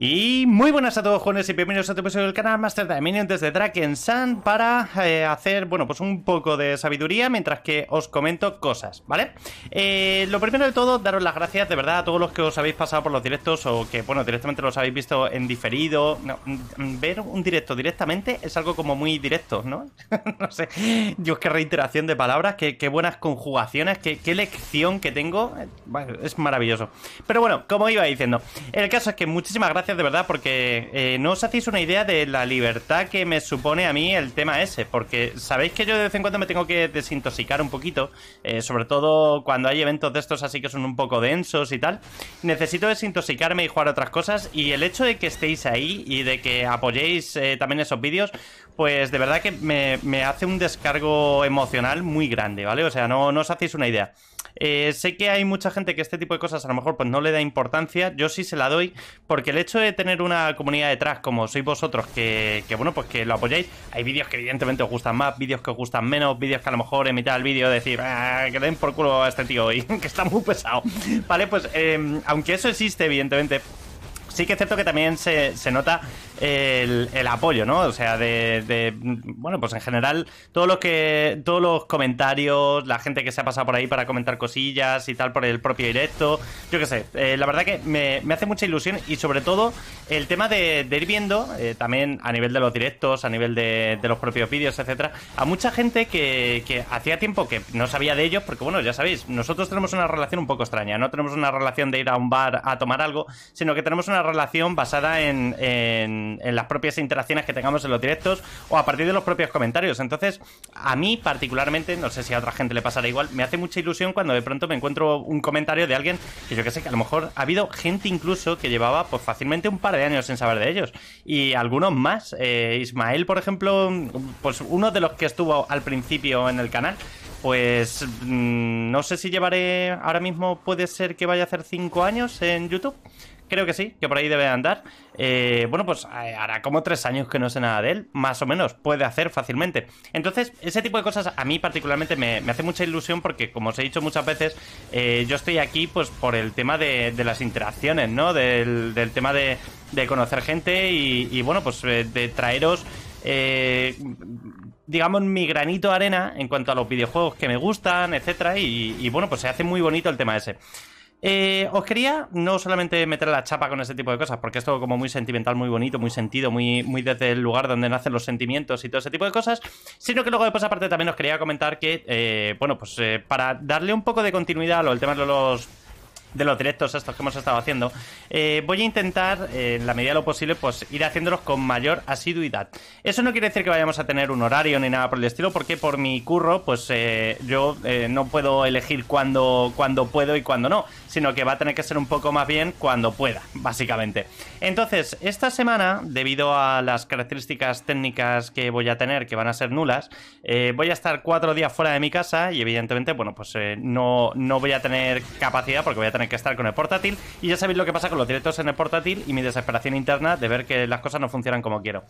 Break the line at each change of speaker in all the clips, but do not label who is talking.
Y muy buenas a todos jóvenes y bienvenidos a otro episodio del canal Master de Minions desde Draken Sun para eh, hacer, bueno, pues un poco de sabiduría mientras que os comento cosas, ¿vale? Eh, lo primero de todo, daros las gracias de verdad a todos los que os habéis pasado por los directos o que, bueno, directamente los habéis visto en diferido. No, mm, ver un directo directamente es algo como muy directo, ¿no? no sé, Dios, qué reiteración de palabras, qué, buenas conjugaciones, qué, qué, lección que tengo. Eh, es maravilloso. Pero bueno, como iba diciendo, el caso es que muchísimas gracias de verdad porque eh, no os hacéis una idea de la libertad que me supone a mí el tema ese, porque sabéis que yo de vez en cuando me tengo que desintoxicar un poquito, eh, sobre todo cuando hay eventos de estos así que son un poco densos y tal. Necesito desintoxicarme y jugar otras cosas y el hecho de que estéis ahí y de que apoyéis eh, también esos vídeos, pues de verdad que me, hace un descargo emocional muy grande, ¿vale? O sea, no, no os hacéis una idea. Eh, sé que hay mucha gente que este tipo de cosas a lo mejor pues no le da importancia, yo sí se la doy, porque el hecho de tener una comunidad detrás como sois vosotros, que, que bueno, pues que lo apoyáis, hay vídeos que evidentemente os gustan más, vídeos que os gustan menos, vídeos que a lo mejor en el vídeo decir, ah, que den por culo a este tío hoy, que está muy pesado. Vale, pues eh, aunque eso existe evidentemente, sí que es cierto que también se, se nota el, apoyo, ¿no? O sea, de, bueno, pues en general, todos los que, todos los comentarios, la gente que se ha pasado por ahí para comentar cosillas y tal por el propio directo, yo qué sé, eh, la verdad que me, hace mucha ilusión y sobre todo el tema de, ir viendo, eh, también a nivel de los directos, a nivel de, los propios vídeos, etcétera, a mucha gente que, que hacía tiempo que no sabía de ellos, porque bueno, ya sabéis, nosotros tenemos una relación un poco extraña, no tenemos una relación de ir a un bar a tomar algo, sino que tenemos una relación basada en en, las propias interacciones que tengamos en los directos o a partir de los propios comentarios. Entonces, a mí particularmente, no sé si a otra gente le pasará igual, me hace mucha ilusión cuando de pronto me encuentro un comentario de alguien que yo que sé, que a lo mejor ha habido gente incluso que llevaba pues fácilmente un par de años sin saber de ellos y algunos más. Eh, Ismael, por ejemplo, pues uno de los que estuvo al principio en el canal. Pues mm, no sé si llevaré ahora mismo, puede ser que vaya a hacer 5 años en YouTube. Creo que sí, que por ahí debe andar. Eh, bueno, pues eh, hará como tres años que no sé nada de él, más o menos, puede hacer fácilmente. Entonces, ese tipo de cosas a mí particularmente me, hace mucha ilusión porque, como os he dicho muchas veces, eh, yo estoy aquí pues por el tema de, las interacciones, ¿no? Del, tema de, conocer gente y, bueno, pues de traeros... digamos, mi granito de arena en cuanto a los videojuegos que me gustan, etcétera, y, y bueno, pues se hace muy bonito el tema ese. Eh, os quería no solamente meter la chapa con ese tipo de cosas, porque es todo como muy sentimental, muy bonito, muy sentido, muy, muy desde el lugar donde nacen los sentimientos y todo ese tipo de cosas, sino que luego después aparte también os quería comentar que, eh, bueno, pues eh, para darle un poco de continuidad al tema de los de los directos estos que hemos estado haciendo, eh, voy a intentar, eh, en la medida de lo posible, pues ir haciéndolos con mayor asiduidad. Eso no quiere decir que vayamos a tener un horario ni nada por el estilo, porque por mi curro, pues eh, yo no puedo elegir cuándo, puedo y cuándo no, sino que va a tener que ser un poco más bien cuando pueda, básicamente. Entonces, esta semana, debido a las características técnicas que voy a tener, que van a ser nulas, voy a estar cuatro días fuera de mi casa y evidentemente, bueno, pues no, no voy a tener capacidad porque voy a tener que estar con el portátil. Y ya sabéis lo que pasa con los directos en el portátil y mi desesperación interna de ver que las cosas no funcionan como quiero.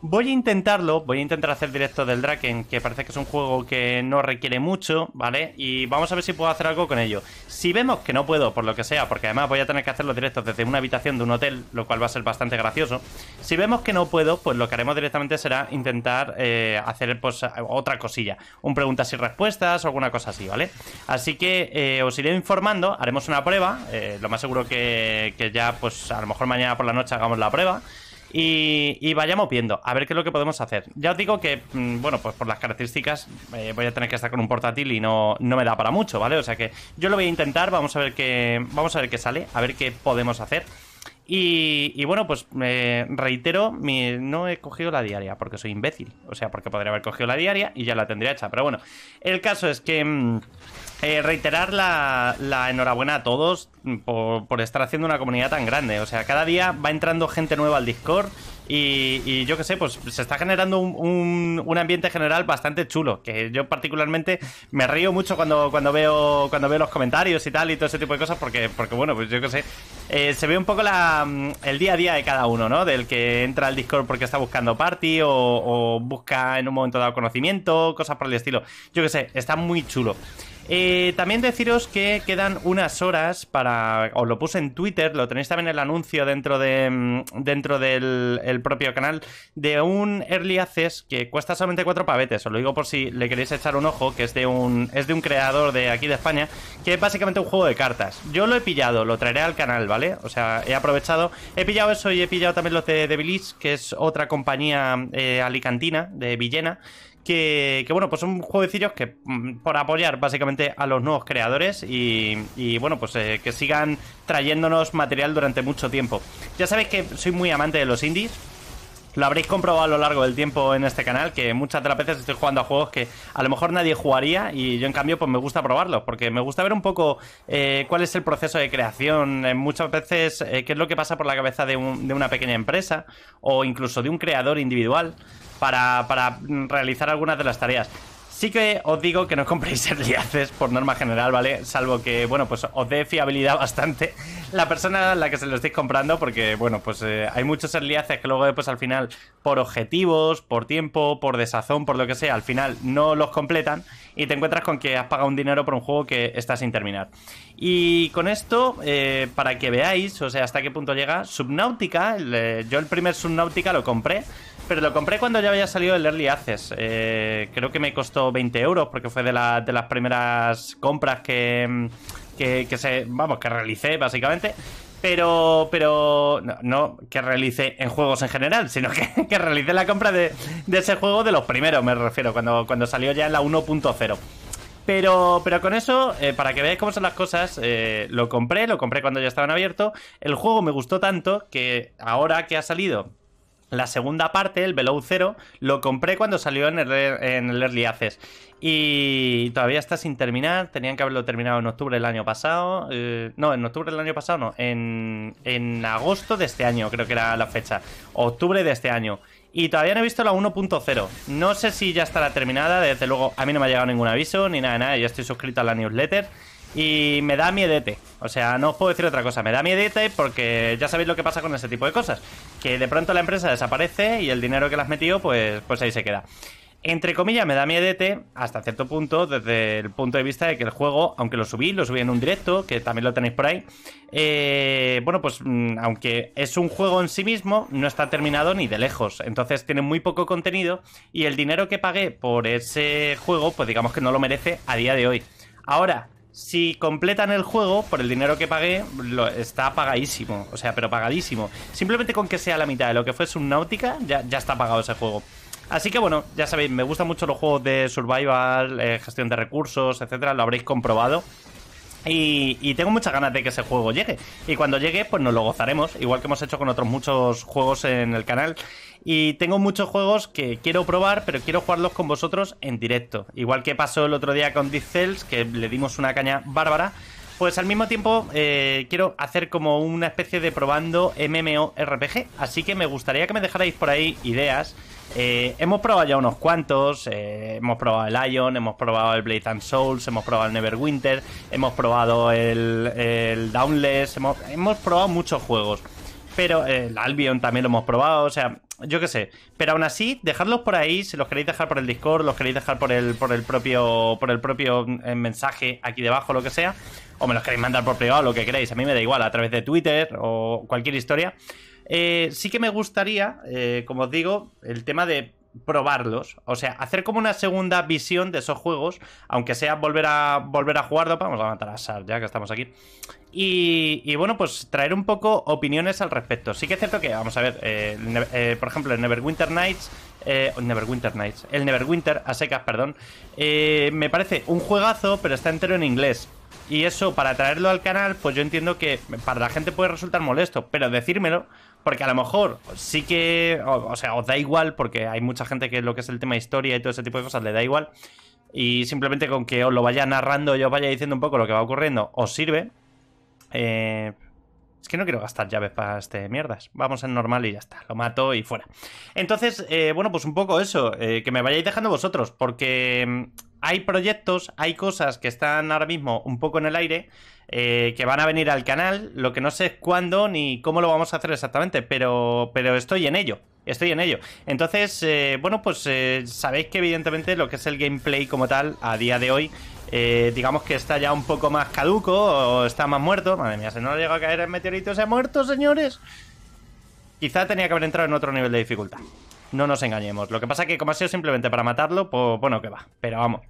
Voy a intentarlo, voy a intentar hacer directo del Draken, que parece que es un juego que no requiere mucho, ¿vale? Y vamos a ver si puedo hacer algo con ello. Si vemos que no puedo, por lo que sea, porque además voy a tener que hacer los directos desde una habitación de un hotel, lo cual va a ser bastante gracioso. Si vemos que no puedo, pues lo que haremos directamente será intentar eh, hacer pues, otra cosilla. Un preguntas y respuestas o alguna cosa así, ¿vale? Así que eh, os iré informando, haremos una prueba eh, lo más seguro que, ya, pues a lo mejor mañana por la noche hagamos la prueba. Y, y, vayamos viendo, a ver qué es lo que podemos hacer. Ya os digo que, mm, bueno, pues por las características eh, voy a tener que estar con un portátil y no, no me da para mucho, ¿vale? O sea que yo lo voy a intentar, vamos a ver qué, vamos a ver qué sale, a ver qué podemos hacer. Y, bueno, pues eh, reitero, no he cogido la diaria porque soy imbécil. O sea, porque podría haber cogido la diaria y ya la tendría hecha. Pero bueno, el caso es que... Mm, eh, reiterar la, la, enhorabuena a todos por, estar haciendo una comunidad tan grande. O sea, cada día va entrando gente nueva al Discord y, yo qué sé, pues se está generando un, ambiente general bastante chulo. Que yo particularmente me río mucho cuando, cuando, veo, cuando veo los comentarios y tal y todo ese tipo de cosas porque, porque bueno, pues yo qué sé, eh, se ve un poco mm, el día a día de cada uno, ¿no? Del que entra al Discord porque está buscando party o, o busca en un momento dado conocimiento, cosas por el estilo. Yo qué sé, está muy chulo. Eh, también deciros que quedan unas horas para. Os lo puse en Twitter, lo tenéis también en el anuncio dentro, de, mm, dentro del propio canal, de un Early Access que cuesta solamente 4 pavetes. Os lo digo por si le queréis echar un ojo, que es de un, es de un creador de aquí de España, que es básicamente un juego de cartas. Yo lo he pillado, lo traeré al canal, ¿vale? O sea, he aprovechado. He pillado eso y he pillado también los de Devilish que es otra compañía eh, alicantina de Villena que, bueno, pues son jueguecillos que mm, por apoyar básicamente a los nuevos creadores y, bueno, pues eh, que sigan trayéndonos material durante mucho tiempo. Ya sabéis que soy muy amante de los indies, lo habréis comprobado a lo largo del tiempo en este canal, que muchas de las veces estoy jugando a juegos que a lo mejor nadie jugaría y yo en cambio pues me gusta probarlos, porque me gusta ver un poco eh, cuál es el proceso de creación, eh, muchas veces qué es lo que pasa por la cabeza de, una pequeña empresa o incluso de un creador individual para, realizar algunas de las tareas. Sí que os digo que no compréis serliaces por norma general, ¿vale? Salvo que, bueno, pues os dé fiabilidad bastante la persona a la que se lo estéis comprando, porque, bueno, pues eh, hay muchos serliaces que luego, después al final, por objetivos, por tiempo, por desazón, por lo que sea, al final no los completan y te encuentras con que has pagado un dinero por un juego que está sin terminar. Y con esto, eh, para que veáis, o sea, hasta qué punto llega, Subnautica, eh, yo el primer Subnautica lo compré pero lo compré cuando ya había salido el Early Access. Eh, creo que me costó 20 euros porque fue de, las primeras compras que, que, vamos, que realicé básicamente. Pero, pero no, que realicé en juegos en general, sino que, que realicé la compra de, ese juego de los primeros, me refiero, cuando, cuando salió ya en la 1.0. Pero, pero con eso, eh, para que veáis cómo son las cosas, eh, lo compré, lo compré cuando ya estaban abiertos. El juego me gustó tanto que ahora que ha salido la segunda parte, el Below 0, lo compré cuando salió en el, Early Access. Y todavía está sin terminar. Tenían que haberlo terminado en octubre del año pasado. Eh, no, en octubre del año pasado no. En, en agosto de este año, creo que era la fecha. Octubre de este año. Y todavía no he visto la 1.0. No sé si ya estará terminada. Desde luego, a mí no me ha llegado ningún aviso ni nada, nada. Ya estoy suscrito a la newsletter. Y me da miedete. O sea, no os puedo decir otra cosa. Me da miedete porque ya sabéis lo que pasa con ese tipo de cosas. Que de pronto la empresa desaparece y el dinero que le has metido, pues, pues ahí se queda. Entre comillas, me da miedete hasta cierto punto, desde el punto de vista de que el juego, aunque lo subí, lo subí en un directo, que también lo tenéis por ahí. Eh, bueno, pues mm, aunque es un juego en sí mismo, no está terminado ni de lejos. Entonces tiene muy poco contenido y el dinero que pagué por ese juego, pues digamos que no lo merece a día de hoy. Ahora, si completan el juego, por el dinero que pagué, lo, está pagadísimo. O sea, pero pagadísimo. Simplemente con que sea la mitad de lo que fue Subnautica, ya, ya está pagado ese juego. Así que bueno, ya sabéis, me gustan mucho los juegos de survival, eh, gestión de recursos, etcétera, lo habréis comprobado. Y, y, tengo muchas ganas de que ese juego llegue. Y cuando llegue, pues nos lo gozaremos, igual que hemos hecho con otros muchos juegos en el canal. Y tengo muchos juegos que quiero probar, pero quiero jugarlos con vosotros en directo. Igual que pasó el otro día con Discels, que le dimos una caña bárbara. Pues al mismo tiempo eh, quiero hacer como una especie de probando MMORPG, así que me gustaría que me dejarais por ahí ideas. Eh, hemos probado ya unos cuantos, eh, hemos probado el Ion, hemos probado el Blade and Souls, hemos probado el Neverwinter, hemos probado el, el Downless, hemos, hemos probado muchos juegos pero el Albion también lo hemos probado, o sea, yo qué sé. Pero aún así, dejadlos por ahí, si los queréis dejar por el Discord, los queréis dejar por el, por el propio, por el propio eh, mensaje aquí debajo, lo que sea, o me los queréis mandar por privado, lo que queréis, a mí me da igual, a través de Twitter o cualquier historia. Eh, sí que me gustaría, eh, como os digo, el tema de probarlos, o sea, hacer como una segunda visión de esos juegos, aunque sea volver a volver a jugarlo, vamos a matar a Sar, ya que estamos aquí. Y, bueno, pues traer un poco opiniones al respecto. Sí que es cierto que, vamos a ver, eh, eh, por ejemplo, el Neverwinter Nights, eh, Neverwinter Nights, el Neverwinter a secas, perdón, eh, me parece un juegazo, pero está entero en inglés. Y eso, para traerlo al canal, pues yo entiendo que para la gente puede resultar molesto, pero decírmelo, porque a lo mejor sí que, o, sea, os da igual, porque hay mucha gente que lo que es el tema historia y todo ese tipo de cosas le da igual. Y simplemente con que os lo vaya narrando y os vaya diciendo un poco lo que va ocurriendo, os sirve. Eh, es que no quiero gastar llaves para este mierdas. Vamos en normal y ya está. Lo mato y fuera. Entonces, eh, bueno, pues un poco eso. Eh, que me vayáis dejando vosotros. Porque mm, hay proyectos, hay cosas que están ahora mismo un poco en el aire, eh, que van a venir al canal, lo que no sé es cuándo ni cómo lo vamos a hacer exactamente, pero, pero estoy en ello. Estoy en ello. Entonces, eh, bueno, pues eh, sabéis que evidentemente lo que es el gameplay como tal a día de hoy, digamos que está ya un poco más caduco o está más muerto. Madre mía, se no llega a caer el meteorito, se ha muerto, señores. Quizá tenía que haber entrado en otro nivel de dificultad. No nos engañemos. Lo que pasa es que como ha sido simplemente para matarlo, pues bueno, que va. Pero vamos,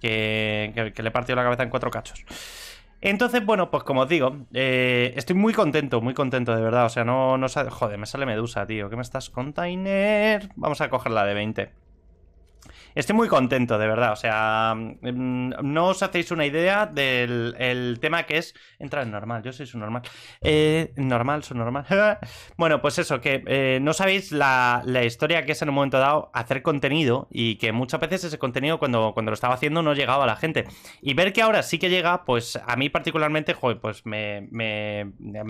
que, le he partido la cabeza en cuatro cachos. Entonces, bueno, pues como os digo, eh, estoy muy contento, muy contento de verdad. O sea, no, no sale... Joder, me sale medusa, tío. ¿Qué me estás? Container. Vamos a coger la de 20. Estoy muy contento, de verdad. O sea, mm, no os hacéis una idea del tema que es entrar en normal. Yo soy su normal. Eh, normal, su normal. bueno, pues eso, que eh, no sabéis la, historia que es en un momento dado hacer contenido y que muchas veces ese contenido cuando, cuando lo estaba haciendo no llegaba a la gente. Y ver que ahora sí que llega, pues a mí particularmente, joder, pues me,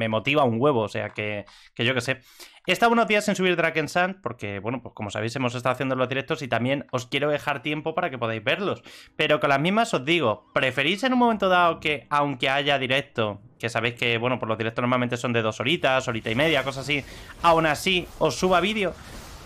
motiva un huevo. O sea, que, que yo qué sé. He estado unos días en subir Draken Sand porque, bueno, pues como sabéis hemos estado haciendo los directos y también os quiero dejar tiempo para que podáis verlos. Pero con las mismas os digo, ¿preferís en un momento dado que aunque haya directo, que sabéis que, bueno, por pues los directos normalmente son de dos horitas, horita y media, cosas así, aún así os suba vídeo?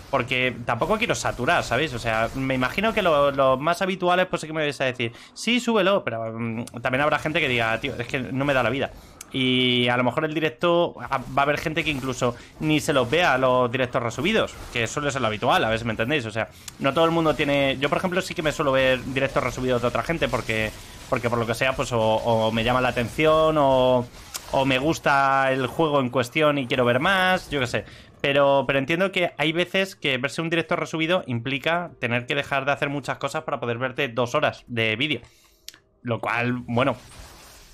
Porque tampoco quiero saturar, ¿sabéis? O sea, me imagino que los lo más habituales, pues sí que me vais a decir, sí, súbelo, pero mm, también habrá gente que diga, ah, tío, es que no me da la vida. Y a lo mejor el directo ah, va a haber gente que incluso ni se los vea los directos resubidos, que suele ser lo habitual, a ver me entendéis. O sea, no todo el mundo tiene. Yo, por ejemplo, sí que me suelo ver directos resubidos de otra gente porque, porque por lo que sea, pues o, me llama la atención o, me gusta el juego en cuestión y quiero ver más, yo qué sé. Pero, pero, entiendo que hay veces que verse un directo resubido implica tener que dejar de hacer muchas cosas para poder verte dos horas de vídeo. Lo cual, bueno,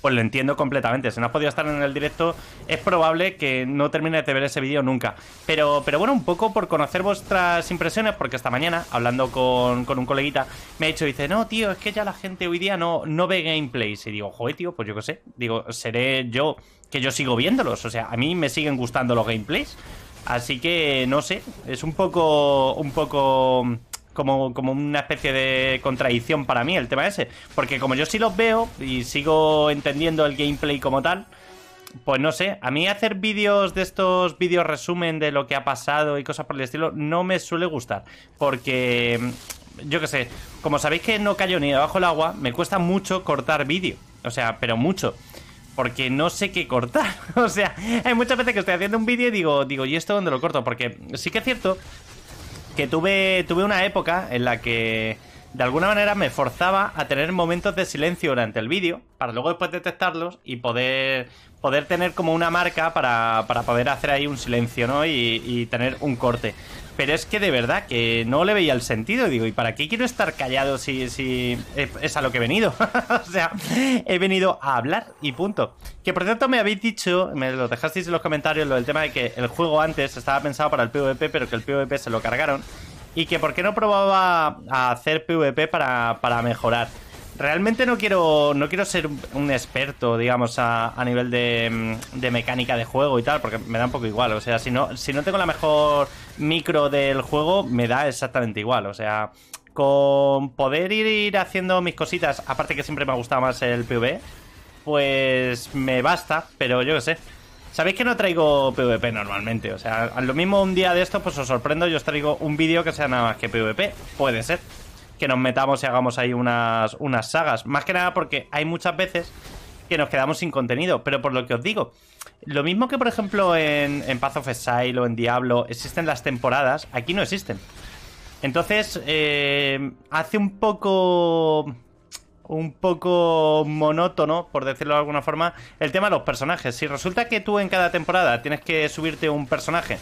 pues lo entiendo completamente. Si no has podido estar en el directo, es probable que no termine de ver ese vídeo nunca. Pero, pero bueno, un poco por conocer vuestras impresiones, porque esta mañana, hablando con, un coleguita, me ha dicho, dice, no, tío, es que ya la gente hoy día no, no ve gameplays. Y digo, joder, tío, pues yo qué sé. Digo, seré yo que yo sigo viéndolos. O sea, a mí me siguen gustando los gameplays. Así que, no sé, es un poco... Un poco como, una especie de contradicción para mí el tema ese. Porque como yo sí los veo y sigo entendiendo el gameplay como tal, pues no sé, a mí hacer vídeos de estos vídeos resumen de lo que ha pasado y cosas por el estilo no me suele gustar. Porque, mm, yo qué sé, como sabéis que no callo ni debajo del agua, me cuesta mucho cortar vídeo. O sea, pero mucho porque no sé qué cortar. o sea, hay muchas veces que estoy haciendo un vídeo y digo, digo, ¿y esto dónde lo corto? Porque sí que es cierto que tuve, tuve una época en la que de alguna manera me forzaba a tener momentos de silencio durante el vídeo para luego después detectarlos y poder, poder tener como una marca para, para poder hacer ahí un silencio, Y, tener un corte. Pero es que de verdad que no le veía el sentido. Digo, ¿y para qué quiero estar callado si, si es a lo que he venido? o sea, he venido a hablar y punto. Que por cierto me habéis dicho, me lo dejasteis en los comentarios, lo del tema de que el juego antes estaba pensado para el PvP, pero que el PvP se lo cargaron y que por qué no probaba a hacer PvP para, mejorar. Realmente no quiero, no quiero ser un experto, digamos, a, nivel mm, de, mecánica de juego y tal, porque me da un poco igual. O sea, si no, si no tengo la mejor micro del juego, me da exactamente igual. O sea, con poder ir, ir haciendo mis cositas, aparte que siempre me ha gustado más el PvE, pues me basta, pero yo qué sé. Sabéis que no traigo PvP normalmente, o sea, a lo mismo un día de esto, pues os sorprendo, y os traigo un vídeo que sea nada más que PvP, puede ser, que nos metamos y hagamos ahí unas, unas sagas, más que nada porque hay muchas veces que nos quedamos sin contenido, pero por lo que os digo, lo mismo que por ejemplo en, Path of Exile o en Diablo existen las temporadas, aquí no existen. Entonces, eh, hace un poco un poco monótono, por decirlo de alguna forma, el tema de los personajes. Si resulta que tú en cada temporada tienes que subirte un personaje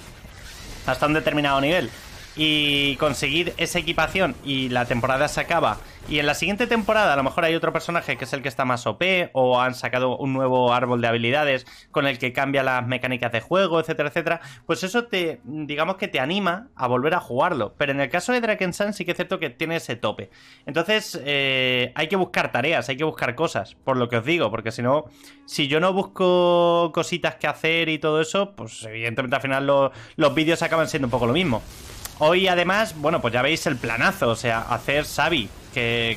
hasta un determinado nivel y conseguir esa equipación y la temporada se acaba y en la siguiente temporada a lo mejor hay otro personaje que es el que está más OP o han sacado un nuevo árbol de habilidades con el que cambia las mecánicas de juego, etcétera, etcétera, pues eso te, digamos que te anima a volver a jugarlo. Pero en el caso de Sun sí que es cierto que tiene ese tope. Entonces eh, hay que buscar tareas, hay que buscar cosas, por lo que os digo, porque si no, si yo no busco cositas que hacer y todo eso, pues evidentemente al final los vídeos acaban siendo un poco lo mismo. Hoy además, bueno, pues ya veis el planazo, o sea, hacer savi. Que,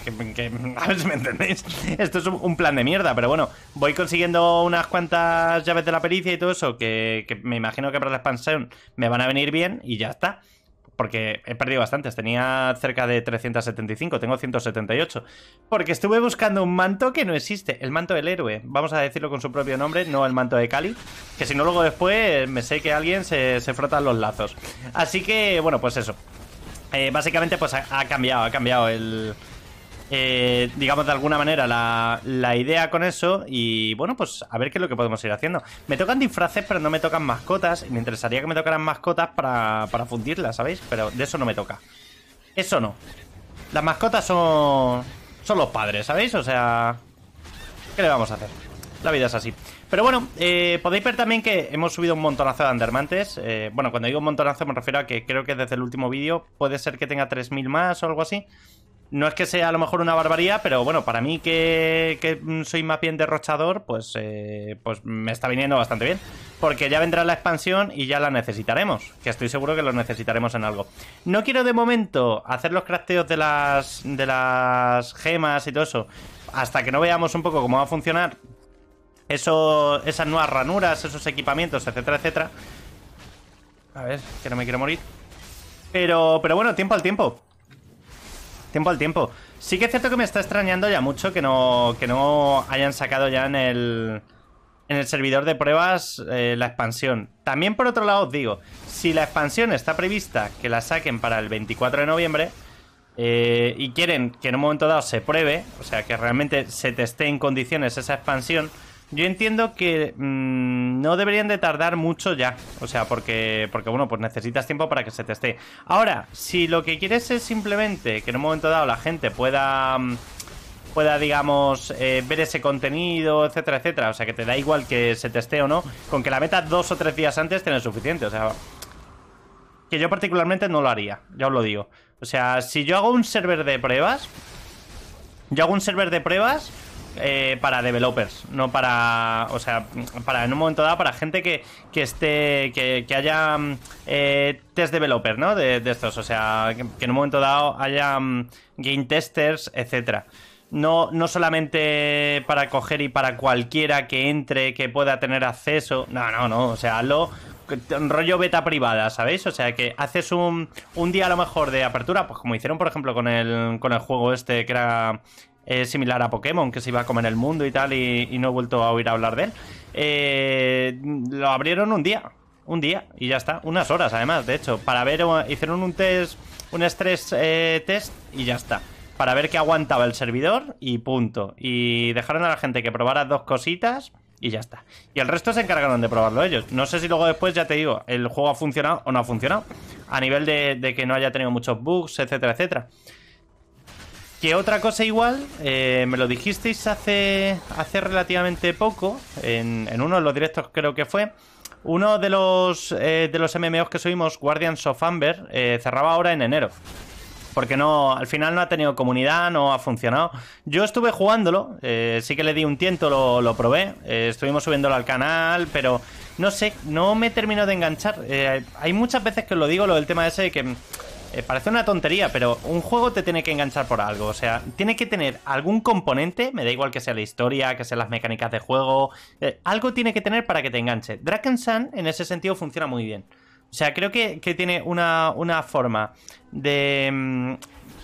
a ver si me entendéis. Esto es un, plan de mierda, pero bueno, voy consiguiendo unas cuantas llaves de la pericia y todo eso, que, que me imagino que para la expansión me van a venir bien y ya está porque he perdido bastantes, tenía cerca de 375, tengo 178, porque estuve buscando un manto que no existe, el manto del héroe, vamos a decirlo con su propio nombre, no el manto de Cali, que si no luego después eh, me sé que alguien se, se frota los lazos. Así que, bueno, pues eso. Eh, básicamente pues ha cambiado, ha cambiado el eh, digamos, de alguna manera la, idea con eso y bueno, pues a ver qué es lo que podemos ir haciendo. Me tocan disfraces, pero no me tocan mascotas y me interesaría que me tocaran mascotas para, para fundirlas, ¿sabéis? Pero de eso no me toca. Eso no. Las mascotas son, son los padres, ¿sabéis? O sea, ¿qué le vamos a hacer? La vida es así. Pero bueno, eh, podéis ver también que hemos subido un montonazo de Andermantes. Eh, bueno, cuando digo un montonazo me refiero a que creo que desde el último vídeo puede ser que tenga 3.000 más o algo así. No es que sea a lo mejor una barbaría, pero bueno, para mí que, soy más bien derrochador, pues, eh, pues me está viniendo bastante bien. Porque ya vendrá la expansión y ya la necesitaremos, que estoy seguro que lo necesitaremos en algo. No quiero de momento hacer los crafteos de las, de las gemas y todo eso, hasta que no veamos un poco cómo va a funcionar eso, esas nuevas ranuras, esos equipamientos, etcétera, etcétera. A ver, que no me quiero morir. Pero, pero bueno, tiempo al tiempo tiempo al tiempo. Sí que es cierto que me está extrañando ya mucho que no, que no hayan sacado ya en el, en el servidor de pruebas eh, la expansión. También por otro lado os digo, si la expansión está prevista que la saquen para el 24 de noviembre eh, y quieren que en un momento dado se pruebe, o sea que realmente se teste en condiciones esa expansión, yo entiendo que mm, no deberían de tardar mucho ya. O sea, porque, porque, bueno, pues necesitas tiempo para que se teste. Ahora, si lo que quieres es simplemente que en un momento dado la gente pueda, mm, pueda digamos, eh, ver ese contenido, etcétera, etcétera. O sea, que te da igual que se teste o no. Con que la meta dos o tres días antes tiene suficiente. O sea, que yo particularmente no lo haría. Ya os lo digo. O sea, si yo hago un server de pruebas... Yo hago un server de pruebas eh, para developers, no para, o sea, para en un momento dado, para gente que, que esté, que, que haya mm, eh, test developer, ¿no? De, estos, o sea, que, en un momento dado haya mm, game testers, etcétera. No, no solamente para coger y para cualquiera que entre, que pueda tener acceso. No, no, no. O sea, hazlo rollo beta privada, ¿sabéis? O sea, que haces un, un, día a lo mejor de apertura, pues como hicieron, por ejemplo, con el, con el juego este que era similar a Pokémon, que se iba a comer el mundo y tal, y, no he vuelto a oír hablar de él. Eh, lo abrieron un día, un día, y ya está, unas horas además, de hecho, para ver, hicieron un test, un estrés eh, test y ya está. Para ver qué aguantaba el servidor y punto. Y dejaron a la gente que probara dos cositas y ya está. Y el resto se encargaron de probarlo ellos. No sé si luego después, ya te digo, el juego ha funcionado o no ha funcionado. A nivel de que no haya tenido muchos bugs, etcétera, etcétera. Que otra cosa igual, eh, me lo dijisteis hace, hace relativamente poco, en, uno de los directos creo que fue, uno de los, eh, de los MMOs que subimos, Guardians of Amber, eh, cerraba ahora en enero. Porque no, al final no ha tenido comunidad, no ha funcionado. Yo estuve jugándolo, sí que le di un tiento, lo, lo probé, estuvimos subiéndolo al canal, pero no sé, no me termino de enganchar. hay muchas veces que os lo digo, lo del tema ese de que eh, parece una tontería, pero un juego te tiene que enganchar por algo. O sea, tiene que tener algún componente, me da igual que sea la historia, que sean las mecánicas de juego, eh, algo tiene que tener para que te enganche. dragon Sun en ese sentido funciona muy bien. O sea, creo que, tiene una, forma de... Mm,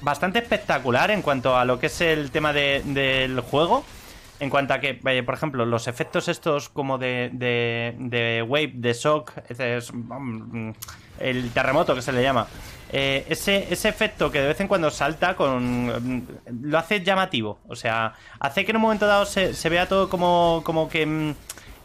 bastante espectacular en cuanto a lo que es el tema del juego en cuanto a que, por ejemplo, los efectos estos como de, wave, de shock, es, mm, el terremoto que se le llama, eh, ese, efecto que de vez en cuando salta con mm, lo hace llamativo. O sea, hace que en un momento dado se, vea todo como, como que... Mm,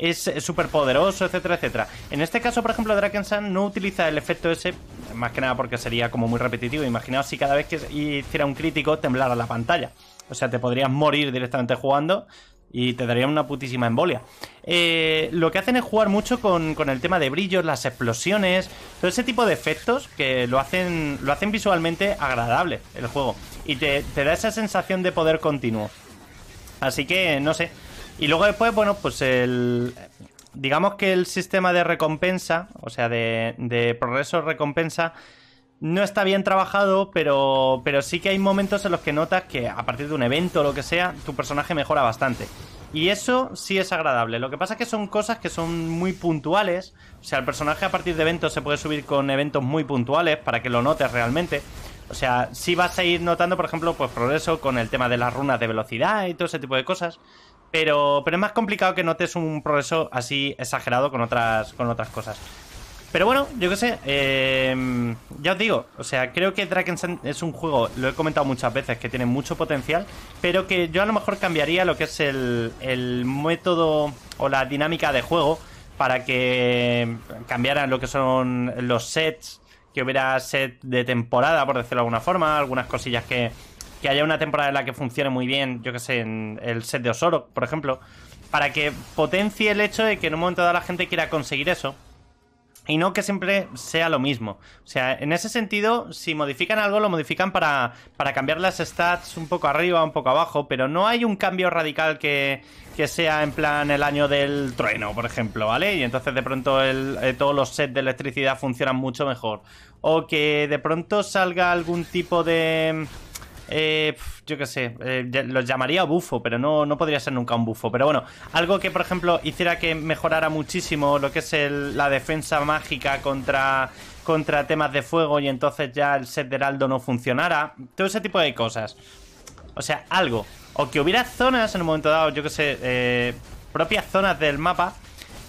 es súper poderoso, etcétera, etcétera. En este caso, por ejemplo, Drakensand no utiliza el efecto ese, más que nada porque sería como muy repetitivo. Imaginaos si cada vez que hiciera un crítico temblara la pantalla. O sea, te podrías morir directamente jugando y te darían una putísima embolia. Eh, lo que hacen es jugar mucho con, el tema de brillos, las explosiones, todo ese tipo de efectos que lo hacen, lo hacen visualmente agradable el juego. Y te, da esa sensación de poder continuo. Así que, no sé. Y luego después, bueno, pues el... Digamos que el sistema de recompensa, o sea, de, de progreso recompensa, no está bien trabajado, pero, pero sí que hay momentos en los que notas que a partir de un evento o lo que sea, tu personaje mejora bastante. Y eso sí es agradable. Lo que pasa es que son cosas que son muy puntuales. O sea, el personaje a partir de eventos se puede subir con eventos muy puntuales para que lo notes realmente. O sea, sí vas a ir notando, por ejemplo, pues progreso con el tema de las runas de velocidad y todo ese tipo de cosas. Pero, pero es más complicado que notes un progreso así exagerado con otras, con otras cosas. Pero bueno, yo qué sé, eh, ya os digo, o sea, creo que Drakensand es un juego, lo he comentado muchas veces, que tiene mucho potencial, pero que yo a lo mejor cambiaría lo que es el, método o la dinámica de juego para que cambiaran lo que son los sets, que hubiera set de temporada, por decirlo de alguna forma, algunas cosillas que, que haya una temporada en la que funcione muy bien, yo qué sé, en el set de Osoro, por ejemplo, para que potencie el hecho de que en un momento dado la gente quiera conseguir eso y no que siempre sea lo mismo. O sea, en ese sentido, si modifican algo, lo modifican para, para cambiar las stats un poco arriba, un poco abajo, pero no hay un cambio radical que, que sea en plan el año del trueno, por ejemplo, ¿vale? Y entonces de pronto eh, todos los sets de electricidad funcionan mucho mejor. O que de pronto salga algún tipo de... Eh, yo qué sé, eh, los llamaría bufo, pero no, podría ser nunca un bufo. Pero bueno, algo que por ejemplo hiciera que mejorara muchísimo lo que es la defensa mágica contra, contra temas de fuego y entonces ya el set de heraldo no funcionara. Todo ese tipo de cosas. O sea, algo. O que hubiera zonas en un momento dado, yo qué sé, eh, propias zonas del mapa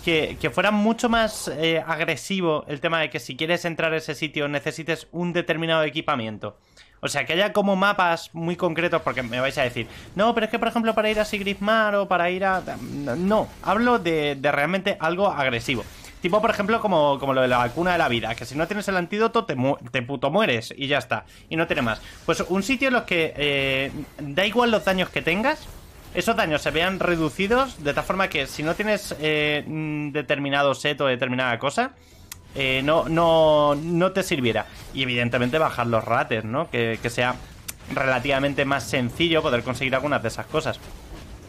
que, que, fuera mucho más agresivo el tema de que si quieres entrar a ese sitio necesites un determinado equipamiento. O sea, que haya como mapas muy concretos, porque me vais a decir, no, pero es que por ejemplo para ir a Sigrismar o para ir a... No, hablo de, realmente algo agresivo. Tipo, por ejemplo, como, lo de la vacuna de la vida, que si no tienes el antídoto te, te puto mueres y ya está, y no tiene más. Pues un sitio en los que eh, da igual los daños que tengas, esos daños se vean reducidos de tal forma que si no tienes eh, mm, determinado set o determinada cosa, eh, no, no, no te sirviera. Y evidentemente bajar los rates, ¿no? Que, que sea relativamente más sencillo poder conseguir algunas de esas cosas.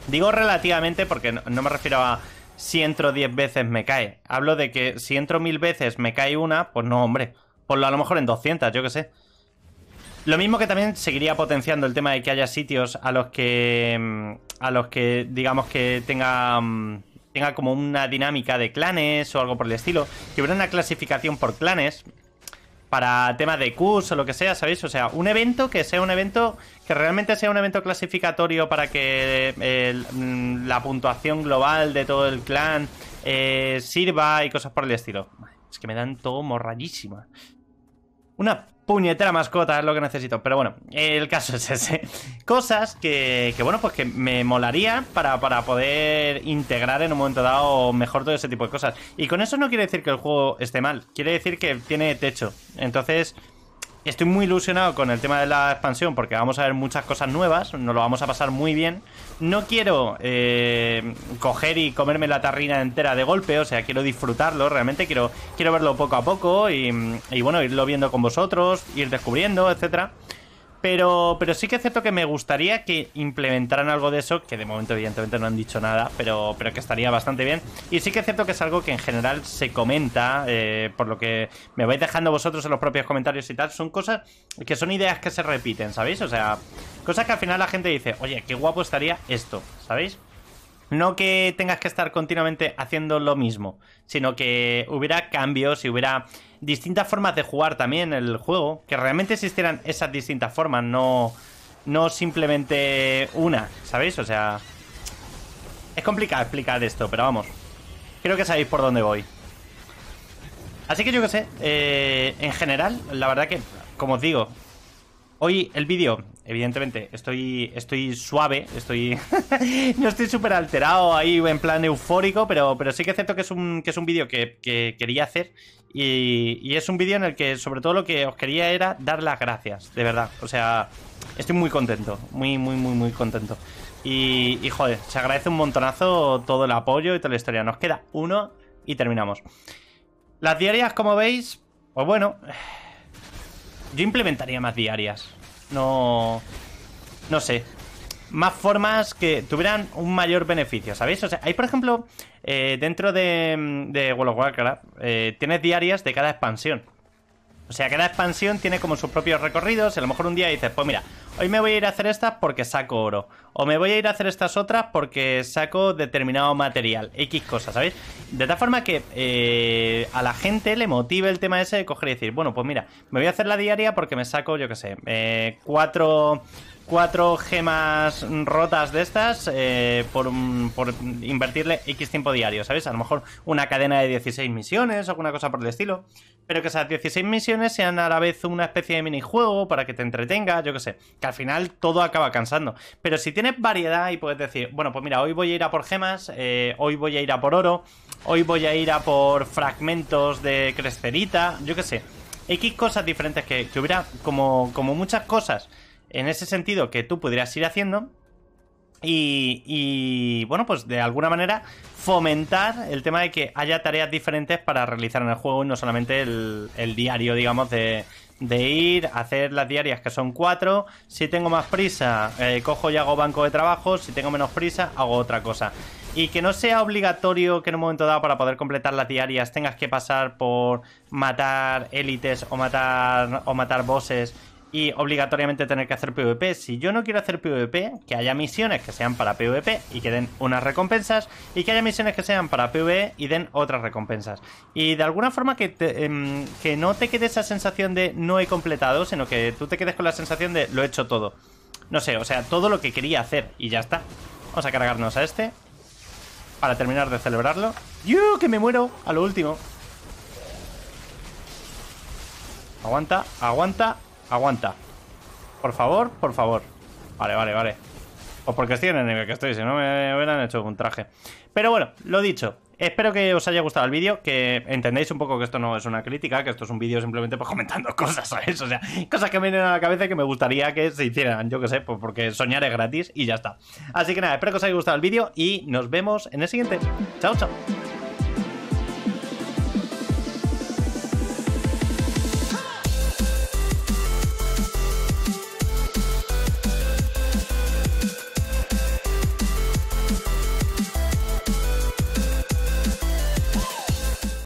Digo relativamente porque no, me refiero a si entro 10 veces me cae. Hablo de que si entro mil veces me cae una, pues no, hombre. Ponlo a lo mejor en 200, yo que sé. Lo mismo que también seguiría potenciando el tema de que haya sitios a los que. Mm, a los que, digamos que tengan mm, tenga como una dinámica de clanes o algo por el estilo. Que hubiera una clasificación por clanes para tema de Qs o lo que sea, ¿sabéis? O sea, un evento que sea un evento, que realmente sea un evento clasificatorio para que eh, mm, la puntuación global de todo el clan eh, sirva y cosas por el estilo. Es que me dan todo morrayísima. Una puñetera mascota es lo que necesito. Pero bueno, el caso es ese. Cosas que, que bueno, pues que me molaría para, para, poder integrar en un momento dado mejor todo ese tipo de cosas. Y con eso no quiere decir que el juego esté mal, quiere decir que tiene techo. Entonces, estoy muy ilusionado con el tema de la expansión porque vamos a ver muchas cosas nuevas, nos lo vamos a pasar muy bien. No quiero eh, coger y comerme la tarrina entera de golpe, o sea, quiero disfrutarlo, realmente quiero, quiero verlo poco a poco y, y bueno, irlo viendo con vosotros, ir descubriendo, etcétera. Pero, sí que es cierto que me gustaría que implementaran algo de eso, que de momento evidentemente no han dicho nada, pero, pero que estaría bastante bien. Y sí que es cierto que es algo que en general se comenta, eh, por lo que me vais dejando vosotros en los propios comentarios y tal, son cosas que son ideas que se repiten, ¿sabéis? O sea, cosas que al final la gente dice, oye, qué guapo estaría esto, ¿sabéis? No que tengas que estar continuamente haciendo lo mismo, sino que hubiera cambios y hubiera distintas formas de jugar también el juego, que realmente existieran esas distintas formas, no, no simplemente una, ¿sabéis? O sea, es complicado explicar esto, pero vamos, creo que sabéis por dónde voy. Así que yo qué sé, eh, en general, la verdad que, como os digo, hoy el vídeo evidentemente estoy, estoy suave, estoy no estoy súper alterado ahí en plan eufórico, pero, pero sí que cierto que es un, que es un vídeo que, quería hacer y, es un vídeo en el que sobre todo lo que os quería era dar las gracias, de verdad. O sea, estoy muy contento, muy, muy, muy, muy contento. Y, y joder, se agradece un montonazo todo el apoyo y toda la historia. Nos queda uno y terminamos. Las diarias, como veis, pues bueno, yo implementaría más diarias. No. No sé. Más formas que tuvieran un mayor beneficio, ¿sabéis? O sea, hay, por ejemplo, eh, dentro de, de World of eh, tienes diarias de cada expansión. O sea, cada expansión tiene como sus propios recorridos y a lo mejor un día dices, pues mira, hoy me voy a ir a hacer estas porque saco oro. O me voy a ir a hacer estas otras porque saco determinado material. X cosas, ¿sabéis? De tal forma que eh, a la gente le motive el tema ese de coger y decir, bueno, pues mira, me voy a hacer la diaria porque me saco, yo qué sé, eh, cuatro cuatro gemas rotas de estas eh, por, por, invertirle X tiempo diario, ¿sabes? A lo mejor una cadena de 16 misiones o alguna cosa por el estilo. Pero que esas 16 misiones sean a la vez una especie de minijuego para que te entretenga, yo qué sé. Que al final todo acaba cansando. Pero si tienes variedad y puedes decir, bueno, pues mira, hoy voy a ir a por gemas, eh, hoy voy a ir a por oro, hoy voy a ir a por fragmentos de crescerita. yo qué sé. X cosas diferentes que, hubiera como, como muchas cosas en ese sentido que tú pudieras ir haciendo y, y, bueno, pues de alguna manera fomentar el tema de que haya tareas diferentes para realizar en el juego y no solamente el, diario, digamos, de, de ir, hacer las diarias que son cuatro. Si tengo más prisa, eh, cojo y hago banco de trabajo. Si tengo menos prisa, hago otra cosa. Y que no sea obligatorio que en un momento dado para poder completar las diarias tengas que pasar por matar élites o matar, o matar bosses y obligatoriamente tener que hacer PvP. Si yo no quiero hacer PvP, que haya misiones que sean para PvP y que den unas recompensas, y que haya misiones que sean para PvE y den otras recompensas. Y de alguna forma que, em, que no te quede esa sensación de no he completado, sino que tú te quedes con la sensación de lo he hecho todo. No sé, o sea, todo lo que quería hacer y ya está. Vamos a cargarnos a este para terminar de celebrarlo. ¡Yo que me muero! A lo último. Aguanta, aguanta, Aguanta. Por favor, por favor. Vale, vale, vale. o porque estoy en el nivel que estoy, si no me hubieran hecho un traje. Pero bueno, lo dicho. Espero que os haya gustado el vídeo, que entendéis un poco que esto no es una crítica, que esto es un vídeo simplemente pues comentando cosas, ¿sabes? O sea, cosas que me vienen a la cabeza y que me gustaría que se hicieran, yo que sé, pues porque soñar es gratis y ya está. Así que nada, espero que os haya gustado el vídeo y nos vemos en el siguiente. Chao, chao.